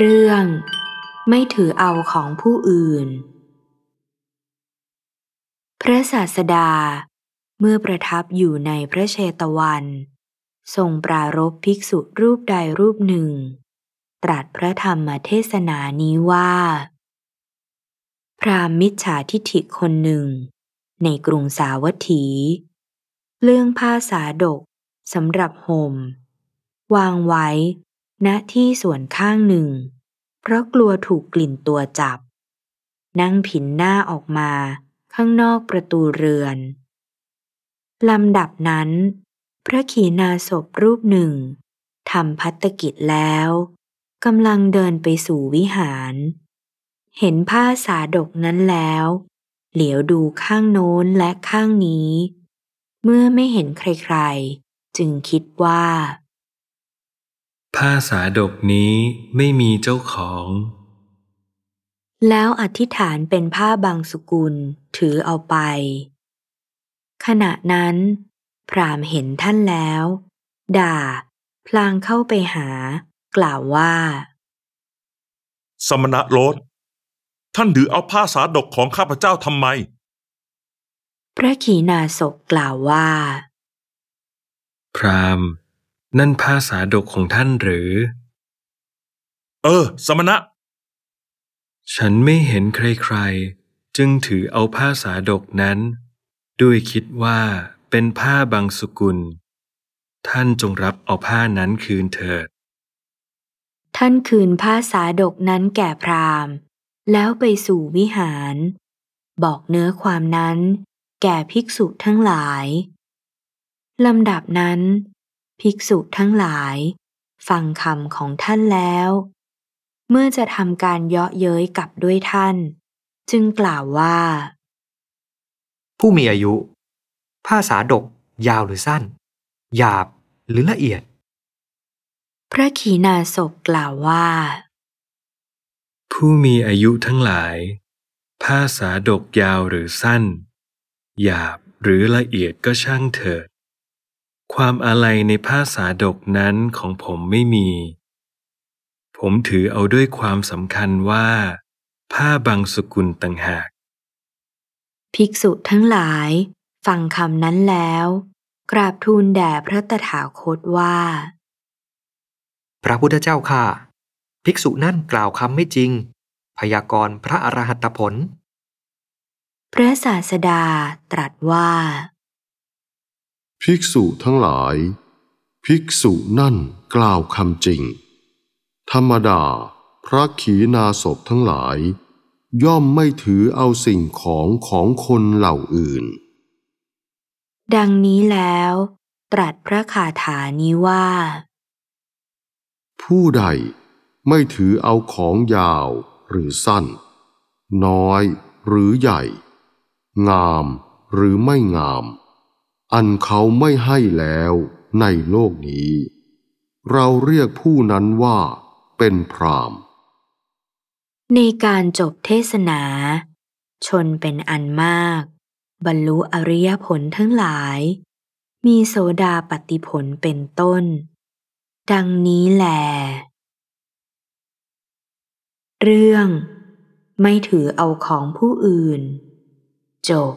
เรื่องไม่ถือเอาของผู้อื่น พระศาสดาเมื่อประทับอยู่ในพระเชตวัน ทรงปรารบภิกษุรูปใดรูปหนึ่ง ตรัสพระธรรมเทศนานี้ว่า พรามมิจฉาทิฐิคนหนึ่ง ในกรุงสาวัตถี เรื่องผ้าสาดกสำหรับหม่ม วางไว้ณที่ส่วนข้างหนึ่ง เพราะกลัวถูกกลิ่นตัวจับ นั่งผินหน้าออกมาข้างนอกประตูเรือนลำดับนั้น พระขีณาสพรูปหนึ่งทำพัตกิจแล้วกำลังเดินไปสู่วิหาร เห็นผ้าสาดกนั้นแล้ว เหลียวดูข้างโน้นและข้างนี้ เมื่อไม่เห็นใครๆ จึงคิดว่าผ้าสาดกนี้ไม่มีเจ้าของ แล้วอธิษฐานเป็นผ้าบางสกุลถือเอาไป ขณะนั้น พรามเห็นท่านแล้ว ด่า พลางเข้าไปหา กล่าวว่า สมณะโลดท่านถือเอาผ้าสาดกของข้าพเจ้าทำไม พระขีณาสกกล่าวว่า พรามนั่นผ้าสาดกของท่านหรือ เออ สมณะ ฉันไม่เห็นใครๆ จึงถือเอาผ้าสาดกนั้น ด้วยคิดว่า เป็นผ้าบางสกุล ท่านจงรับเอาผ้านั้นคืนเถิด ท่านคืนผ้าสาดกนั้นแก่พราหมณ์ แล้วไปสู่วิหาร บอกเนื้อความนั้น แก่ภิกษุทั้งหลาย ลำดับนั้นภิกษุทั้งหลาย ฟังคำของท่านแล้ว เมื่อจะทำการเยาะเย้ยกลับด้วยท่าน จึงกล่าวว่า ผู้มีอายุผ้าสาดก ยาวหรือสั้น หยาบหรือละเอียด พระขีณาสพกล่าวว่า ผู้มีอายุทั้งหลายผ้าสาดกยาวหรือสั้น หยาบหรือละเอียดก็ช่างเถิดความอะไรในผ้าสาดกนั้นของผมไม่มี ผมถือเอาด้วยความสำคัญว่า ผ้าบางสกุลต่างหาก ภิกษุทั้งหลายฟังคำนั้นแล้วกราบทูลแด่พระตถาคตว่า พระพุทธเจ้าค่ะ ภิกษุนั่นกล่าวคำไม่จริง พยากรณ์พระอรหัตผล พระศาสดาตรัสว่าภิกษุทั้งหลาย ภิกษุนั่นกล่าวคำจริง ธรรมดา พระขีณาสพทั้งหลาย ย่อมไม่ถือเอาสิ่งของของคนเหล่าอื่น ดังนี้แล้ว ตรัสพระคาถานี้ว่า ผู้ใดไม่ถือเอาของยาวหรือสั้น น้อยหรือใหญ่ งามหรือไม่งามอันเขาไม่ให้แล้วในโลกนี้ เราเรียกผู้นั้นว่าเป็นพราม ในการจบเทศนา ชนเป็นอันมาก บรรลุอริยผลทั้งหลาย มีโสดาปฏิผลเป็นต้น ดังนี้แหลเรื่องไม่ถือเอาของผู้อื่นจบ